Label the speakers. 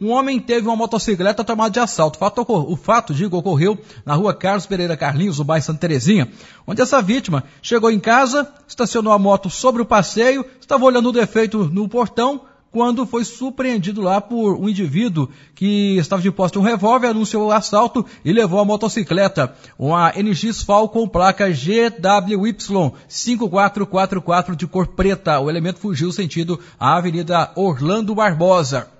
Speaker 1: Um homem teve uma motocicleta tomada de assalto. O fato, o fato, digo, ocorreu na rua Carlos Pereira Carlinhos, no bairro Santa Terezinha, onde essa vítima chegou em casa, estacionou a moto sobre o passeio, estava olhando o defeito no portão, quando foi surpreendido lá por um indivíduo que estava de posse de um revólver, anunciou o assalto e levou a motocicleta, uma NX Falcon placa GWY 5444 de cor preta. O elemento fugiu sentido à Avenida Orlando Barbosa.